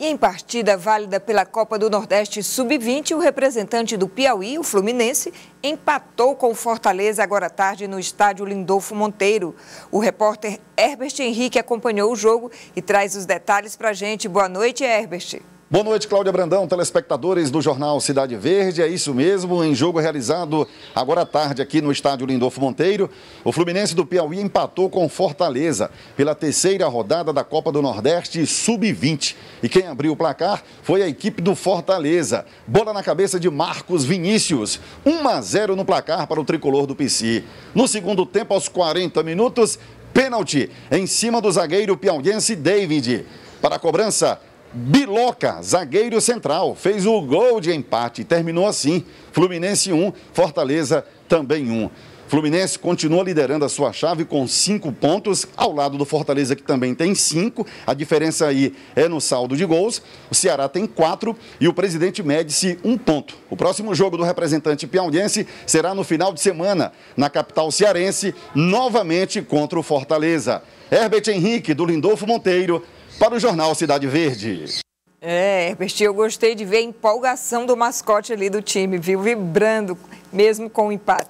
E em partida válida pela Copa do Nordeste Sub-20, o representante do Piauí, o Fluminense, empatou com o Fortaleza agora à tarde no estádio Lindolfo Monteiro. O repórter Herbert Henrique acompanhou o jogo e traz os detalhes para a gente. Boa noite, Herbert. Boa noite, Cláudia Brandão, telespectadores do jornal Cidade Verde. É isso mesmo, em jogo realizado agora à tarde aqui no estádio Lindolfo Monteiro, o Fluminense do Piauí empatou com Fortaleza pela terceira rodada da Copa do Nordeste Sub-20. E quem abriu o placar foi a equipe do Fortaleza. Bola na cabeça de Marcos Vinícius. 1 a 0 no placar para o tricolor do PC. No segundo tempo, aos 40 minutos, pênalti em cima do zagueiro piauiense David. Para a cobrança, Biloca, zagueiro central, fez o gol de empate e terminou assim. Fluminense 1, Fortaleza também 1. Fluminense continua liderando a sua chave com cinco pontos, ao lado do Fortaleza, que também tem cinco. A diferença aí é no saldo de gols. O Ceará tem quatro e o presidente Médici um ponto. O próximo jogo do representante piauiense será no final de semana, na capital cearense, novamente contra o Fortaleza. Herbert Henrique, do Lindolfo Monteiro, para o Jornal Cidade Verde. É, Herbert, eu gostei de ver a empolgação do mascote ali do time, viu? Vibrando, mesmo com o empate.